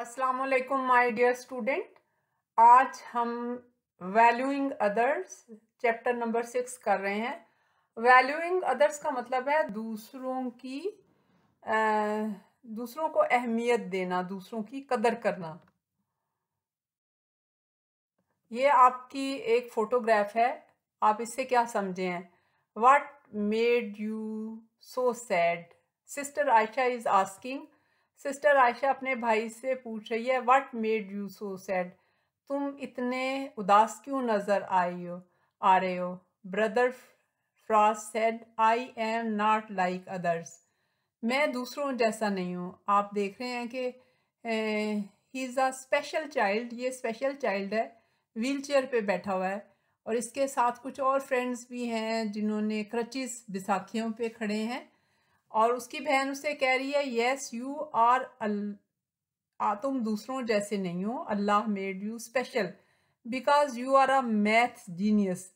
अस्सलाम वालेकुम my dear student आज हम valuing others chapter number six कर रहे हैं वैल्यूइंग अदर्स का मतलब है दूसरों की आ, दूसरों को अहमियत देना दूसरों की कदर करना ये आपकी एक फ़ोटोग्राफ है आप इससे क्या समझे हैं what made you so sad sister Aisha is asking sister Aisha अपने भाई से पूछ रही है what made you so sad तुम इतने उदास क्यों नज़र आई हो आ रहे हो brother Faraz said I am not like others मैं दूसरों जैसा नहीं हूँ आप देख रहे हैं कि he is a special child ये स्पेशल चाइल्ड है व्हील चेयर पर बैठा हुआ है और इसके साथ कुछ और फ्रेंड्स भी हैं जिन्होंने क्रचिस बिसाखियों पे खड़े हैं और उसकी बहन उससे कह रही है येस यू आर तुम दूसरों जैसे नहीं हो Allah made you special because you are a math genius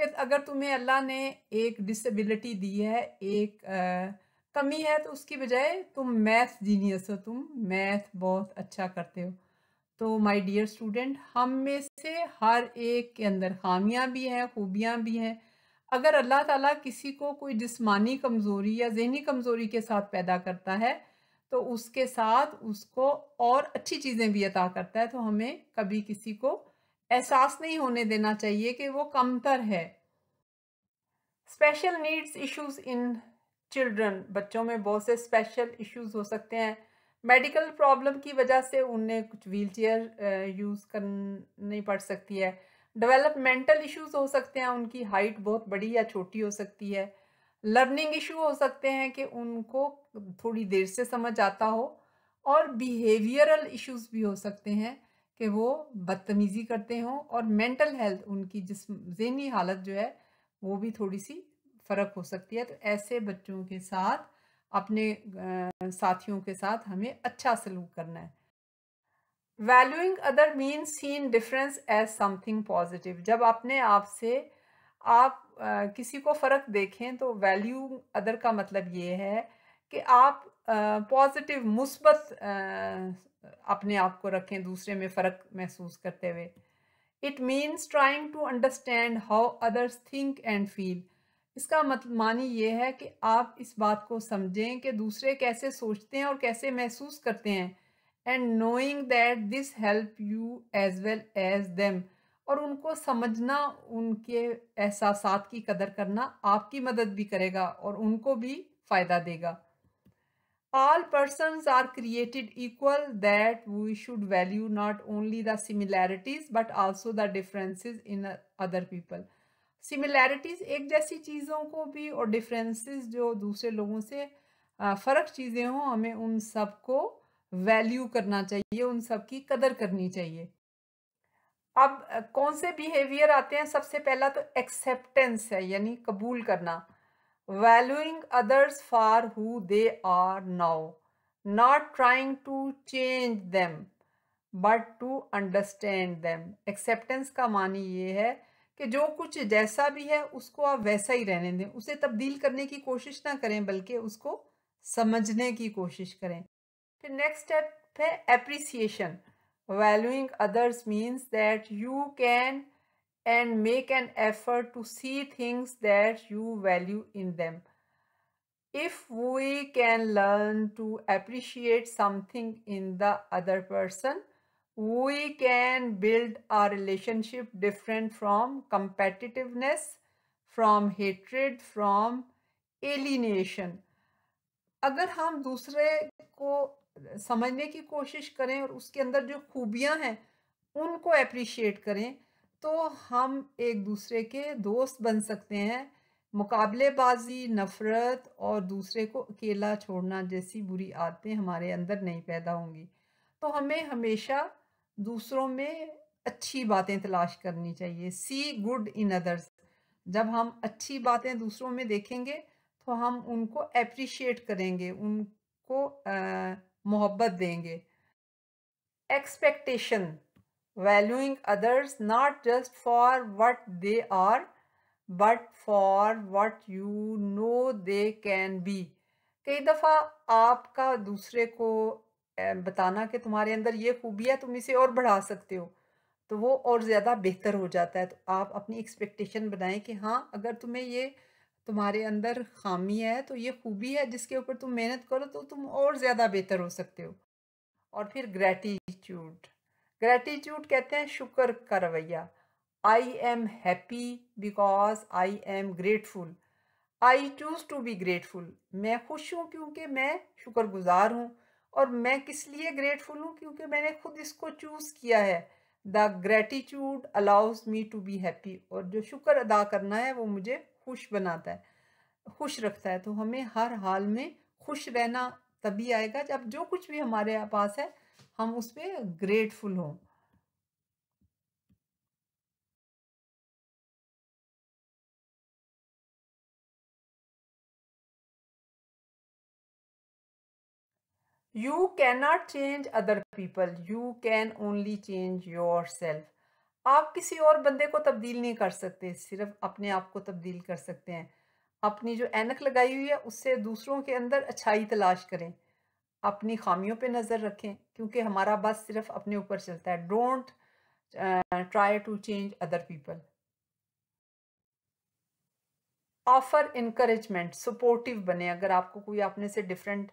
कि अगर तुम्हें अल्लाह ने एक डिसेबिलिटी दी है एक आ, कमी है तो उसकी बजाय तुम मैथ जीनियस हो तुम मैथ बहुत अच्छा करते हो तो माय डियर स्टूडेंट हम में से हर एक के अंदर खामियां भी हैं खूबियां भी हैं अगर अल्लाह ताला किसी को कोई जिस्मानी कमज़ोरी या जहनी कमज़ोरी के साथ पैदा करता है तो उसके साथ उसको और अच्छी चीज़ें भी अता करता है तो हमें कभी किसी को एहसास नहीं होने देना चाहिए कि वो कमतर है special needs issues in children बच्चों में बहुत से स्पेशल इश्यूज हो सकते हैं मेडिकल प्रॉब्लम की वजह से उन्हें कुछ व्हील चेयर यूज़ करनी पड़ सकती है डेवलपमेंटल इश्यूज हो सकते हैं उनकी हाइट बहुत बड़ी या छोटी हो सकती है लर्निंग इशू हो सकते हैं कि उनको थोड़ी देर से समझ आता हो और बिहेवियरल इश्यूज भी हो सकते हैं कि वो बदतमीज़ी करते हों और मेंटल हेल्थ उनकी जिसम जहनी हालत जो है वो भी थोड़ी सी फ़र्क हो सकती है तो ऐसे बच्चों के साथ अपने साथियों के साथ हमें अच्छा सलूक करना है valuing other mean seen difference as something positive जब अपने आप से आप किसी को फ़र्क देखें तो वैल्यू अदर का मतलब ये है कि आप पॉजिटिव मुस्बत अपने आप को रखें दूसरे में फ़र्क महसूस करते हुए it means trying to understand how others think and feel इसका मतलब मानी ये है कि आप इस बात को समझें कि दूसरे कैसे सोचते हैं और कैसे महसूस करते हैं and knowing that this help you as well as them और उनको समझना उनके एहसास की कदर करना आपकी मदद भी करेगा और उनको भी फायदा देगा all person are created equal that we should value not only the similarities but also the differences in other people similarities एक जैसी चीज़ों को भी और डिफरेंसेस जो दूसरे लोगों से फ़र्क चीज़ें हों हमें उन सबको वैल्यू करना चाहिए उन सब की कदर करनी चाहिए अब कौन से बिहेवियर आते हैं सबसे पहला तो एक्सेप्टेंस है यानी कबूल करना valuing others for who they are now not trying to change them but to understand them acceptance का मानी ये है कि जो कुछ जैसा भी है उसको आप वैसा ही रहने दें उसे तब्दील करने की कोशिश ना करें बल्कि उसको समझने की कोशिश करें फिर नेक्स्ट स्टेप है appreciation valuing others means that you can and make an effort to see things that you value in them if we can learn to appreciate something in the other person we can build a relationship different from competitiveness from hatred from alienation अगर हम दूसरे को समझने की कोशिश करें और उसके अंदर जो खूबियां हैं उनको अप्रिशिएट करें तो हम एक दूसरे के दोस्त बन सकते हैं मुकाबलेबाजी नफ़रत और दूसरे को अकेला छोड़ना जैसी बुरी आदतें हमारे अंदर नहीं पैदा होंगी तो हमें हमेशा दूसरों में अच्छी बातें तलाश करनी चाहिए सी गुड इन अदर्स जब हम अच्छी बातें दूसरों में देखेंगे तो हम उनको अप्रिशिएट करेंगे उनको आ, मोहब्बत देंगे expectation valuing others not just for what they are but for what you know they can be कई दफ़ा आपका दूसरे को बताना कि तुम्हारे अंदर ये खूबी है तुम इसे और बढ़ा सकते हो तो वो और ज़्यादा बेहतर हो जाता है तो आप अपनी एक्सपेक्टेशन बनाएं कि हाँ अगर तुम्हें ये तुम्हारे अंदर खामी है तो ये खूबी है जिसके ऊपर तुम मेहनत करो तो तुम और ज़्यादा बेहतर हो सकते हो और फिर ग्रैटिट्यूड ग्रैटिट्यूड कहते हैं शुक्र का रवैया I am happy because I am grateful I choose to be grateful मैं खुश हूँ क्योंकि मैं शुक्रगुजार हूँ और मैं किस लिए ग्रेटफुल हूँ क्योंकि मैंने खुद इसको चूज़ किया है the gratitude allows me to be happy और जो शुक्र अदा करना है वो मुझे खुश बनाता है खुश रखता है तो हमें हर हाल में खुश रहना तभी आएगा जब जो कुछ भी हमारे पास है हम उस पर ग्रेटफुल हों you cannot change other people you can only change yourself आप किसी और बंदे को तब्दील नहीं कर सकते सिर्फ अपने आप को तब्दील कर सकते हैं अपनी जो एनक लगाई हुई है उससे दूसरों के अंदर अच्छाई तलाश करें अपनी खामियों पे नज़र रखें क्योंकि हमारा बस सिर्फ अपने ऊपर चलता है don't try to change other people offer encouragement supportive बने अगर आपको कोई अपने से डिफरेंट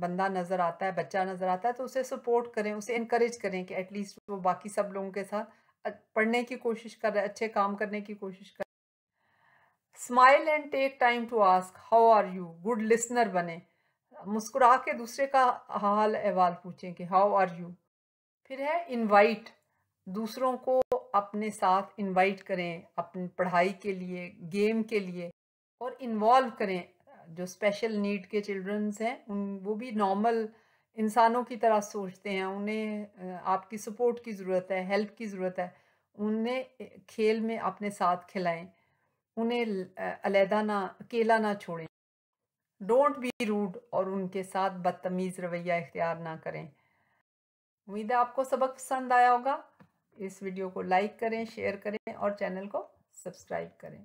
बंदा नज़र आता है बच्चा नज़र आता है तो उसे सपोर्ट करें उसे इनक्रेज करें कि एटलीस्ट वो बाकी सब लोगों के साथ पढ़ने की कोशिश कर रहा है अच्छे काम करने की कोशिश कर smile and take time to ask how are you good listener बने मुस्कुरा के दूसरे का हाल अहवाल पूछें कि हाउ आर यू फिर है इनवाइट दूसरों को अपने साथ इनवाइट करें अपनी पढ़ाई के लिए गेम के लिए और इन्वॉल्व करें जो स्पेशल नीड के चिल्ड्रंस हैं उन वो भी नॉर्मल इंसानों की तरह सोचते हैं उन्हें आपकी सपोर्ट की ज़रूरत है हेल्प की ज़रूरत है उन्हें खेल में अपने साथ खिलाएं उन्हें अलहदा ना अकेला ना छोड़ें डोंट बी रूड और उनके साथ बदतमीज़ रवैया इख्तियार ना करें उम्मीद है आपको सबक पसंद आया होगा इस वीडियो को लाइक करें शेयर करें और चैनल को सब्सक्राइब करें